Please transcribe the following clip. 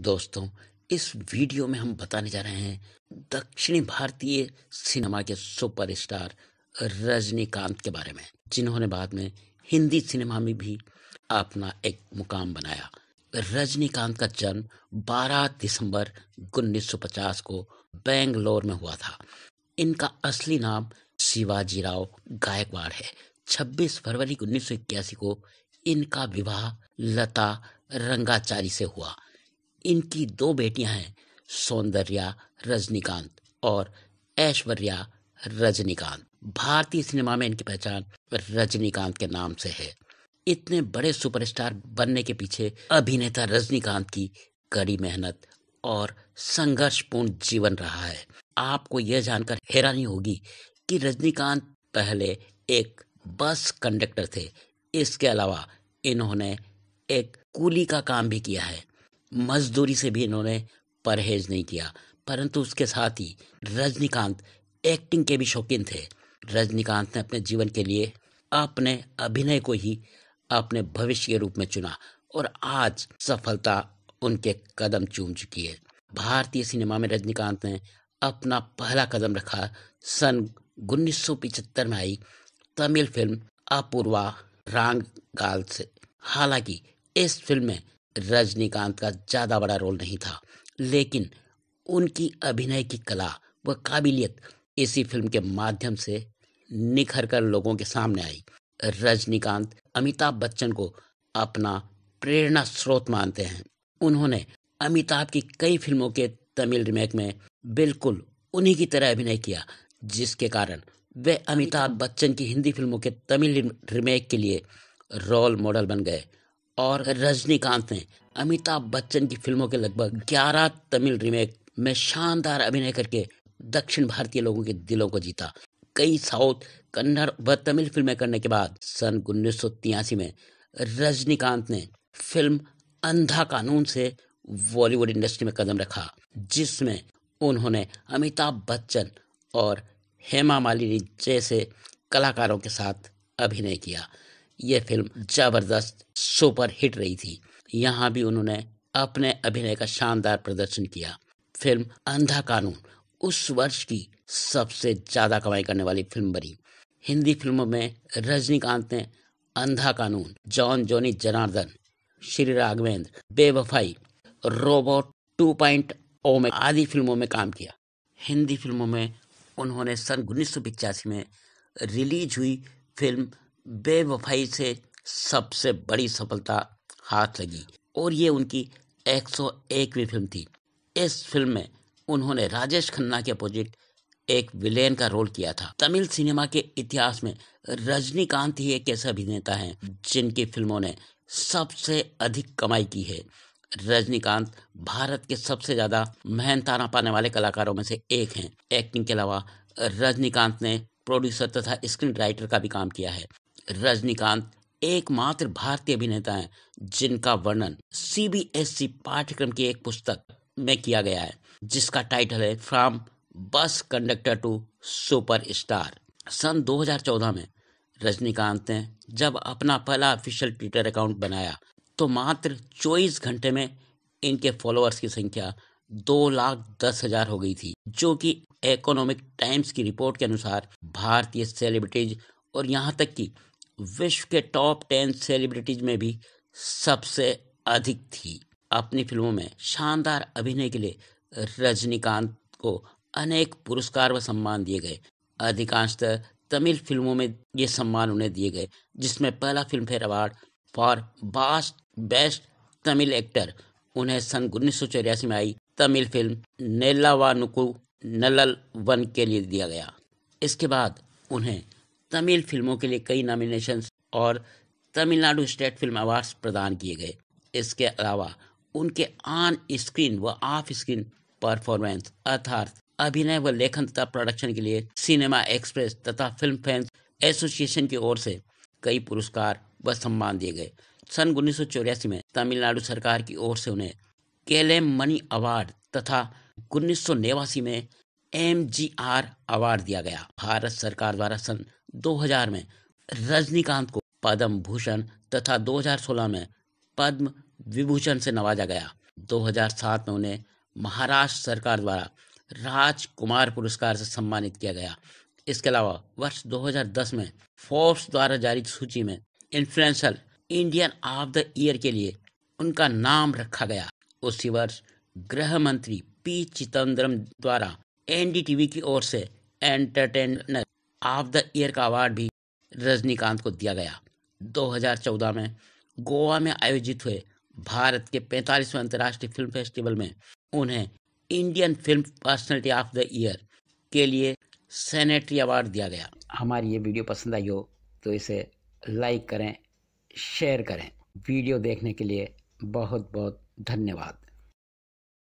दोस्तों इस वीडियो में हम बताने जा रहे हैं दक्षिणी भारतीय सिनेमा के सुपरस्टार रजनीकांत के बारे में जिन्होंने बाद में हिंदी सिनेमा में भी अपना एक मुकाम बनाया रजनीकांत का जन्म 12 दिसंबर 1950 को बेंगलोर में हुआ था इनका असली नाम शिवाजी राव गायकवाड़ है 26 फरवरी उन्नीस को इनका विवाह लता रंगाचारी से हुआ इनकी दो बेटियां हैं सौंदर्या रजनीकांत और ऐश्वर्या रजनीकांत भारतीय सिनेमा में इनकी पहचान रजनीकांत के नाम से है इतने बड़े सुपरस्टार बनने के पीछे अभिनेता रजनीकांत की कड़ी मेहनत और संघर्षपूर्ण जीवन रहा है आपको यह जानकर हैरानी होगी कि रजनीकांत पहले एक बस कंडक्टर थे इसके अलावा इन्होंने एक कूली का काम भी किया है मजदूरी से भी इन्होंने परहेज नहीं किया परंतु उसके साथ ही रजनीकांत एक्टिंग के भी शौकीन थे रजनीकांत ने अपने जीवन के लिए अपने अभिनय को ही अपने भविष्य के रूप में चुना और आज सफलता उनके कदम चूम चुकी है भारतीय सिनेमा में रजनीकांत ने अपना पहला कदम रखा सन उन्नीस में आई तमिल फिल्म अपूर्वा रांग गाल से हालांकि इस फिल्म में रजनीकांत का ज़्यादा बड़ा रोल नहीं था लेकिन उनकी अभिनय की कला व काबिलियत इसी फिल्म के माध्यम से निखर कर लोगों के सामने आई रजनीकांत अमिताभ बच्चन को अपना प्रेरणा स्रोत मानते हैं उन्होंने अमिताभ की कई फिल्मों के तमिल रिमेक में बिल्कुल उन्हीं की तरह अभिनय किया जिसके कारण वे अमिताभ बच्चन की हिंदी फिल्मों के तमिल रिमेक के लिए रोल मॉडल बन गए और रजनीकांत ने अमिताभ बच्चन की फिल्मों के लगभग 11 तमिल रीमेक में शानदार अभिनय करके दक्षिण भारतीय लोगों के दिलों को जीता कई साउथ कन्नड़ व तमिल फिल्में करने के बाद सन उन्नीस में रजनीकांत ने फिल्म अंधा कानून से बॉलीवुड इंडस्ट्री में कदम रखा जिसमें उन्होंने अमिताभ बच्चन और हेमा मालिनी जैसे कलाकारों के साथ अभिनय किया ये फिल्म जबरदस्त सुपर हिट रही थी यहाँ भी उन्होंने अपने अभिनय का शानदार प्रदर्शन किया फिल्म अंधा कानून उस वर्ष की सबसे ज़्यादा कमाई करने वाली फिल्म बनी हिंदी फिल्मों में रजनीकांत ने Andha Kanoon John Johnny Janardhan Shri Raghavendra Bewafaa Robot two point ओमे आदि फिल्मों में काम किया हिंदी फिल्मों में उन्होंने सन उन्नीस में रिलीज हुई फिल्म बेवफाई से सबसे बड़ी सफलता हाथ लगी और ये उनकी 101वीं फिल्म थी इस फिल्म में उन्होंने राजेश खन्ना के अपोजिट एक विलेन का रोल किया था तमिल सिनेमा के इतिहास में रजनीकांत ही एक ऐसे अभिनेता हैं जिनकी फिल्मों ने सबसे अधिक कमाई की है रजनीकांत भारत के सबसे ज़्यादा मेहनताना पाने वाले कलाकारों में से एक हैं एक्टिंग के अलावा रजनीकांत ने प्रोड्यूसर तथा स्क्रीन राइटर का भी काम किया है रजनीकांत एकमात्र भारतीय अभिनेता हैं जिनका वर्णन सीबीएसई e पाठ्यक्रम की एक पुस्तक में किया गया है जिसका टाइटल है from bus conductor to star सन 2014 में रजनीकांत ने जब अपना पहला ऑफिशियल ट्विटर अकाउंट बनाया तो मात्र चौबीस घंटे में इनके फॉलोअर्स की संख्या दो लाख दस हजार हो गई थी जो कि इकोनॉमिक टाइम्स की रिपोर्ट के अनुसार भारतीय सेलिब्रिटीज और यहाँ तक कि विश्व के टॉप टेन सेलिब्रिटीज में भी सबसे अधिक थी अपनी फिल्मों में शानदार अभिनय के लिए रजनीकांत को अनेक पुरस्कार व सम्मान दिए गए अधिकांशतः तमिल फिल्मों में ये सम्मान उन्हें दिए गए जिसमें पहला Filmfare award for best best Tamil actor उन्हें सन उन्नीस में आई तमिल फिल्म नेल्लावानुकु नलल वन के लिए दिया गया इसके बाद उन्हें तमिल फिल्मों के लिए कई नॉमिनेशन और तमिलनाडु स्टेट फिल्म अवार्ड प्रदान किए गए इसके अलावा उनके ऑन स्क्रीन व ऑफ स्क्रीन परफॉर्मेंस अर्थात अभिनय व लेखन तथा प्रोडक्शन के लिए सिनेमा एक्सप्रेस तथा फिल्म फैंस एसोसिएशन की ओर से कई पुरस्कार व सम्मान दिए गए सन उन्नीस में तमिलनाडु सरकार की ओर से उन्हें केलेम मनी अवार्ड तथा उन्नीस में एम जी आर अवार्ड दिया गया भारत सरकार द्वारा सन 2000 में रजनीकांत को पद्म भूषण तथा 2016 में पद्म विभूषण से नवाजा गया 2007 में उन्हें महाराष्ट्र सरकार द्वारा राजकुमार पुरस्कार से सम्मानित किया गया इसके अलावा वर्ष 2010 में फोर्ब्स द्वारा जारी सूची में influential Indian of the year के लिए उनका नाम रखा गया उसी वर्ष गृह मंत्री पी चिदम्बरम द्वारा एनडीटीवी की ओर से एंटरटेनर ऑफ द ईयर का अवार्ड भी रजनीकांत को दिया गया 2014 में गोवा में आयोजित हुए भारत के 45वें अंतर्राष्ट्रीय फिल्म फेस्टिवल में उन्हें Indian film personality of the year के लिए सेनेटरी अवार्ड दिया गया हमारी ये वीडियो पसंद आई हो तो इसे लाइक करें शेयर करें वीडियो देखने के लिए बहुत बहुत धन्यवाद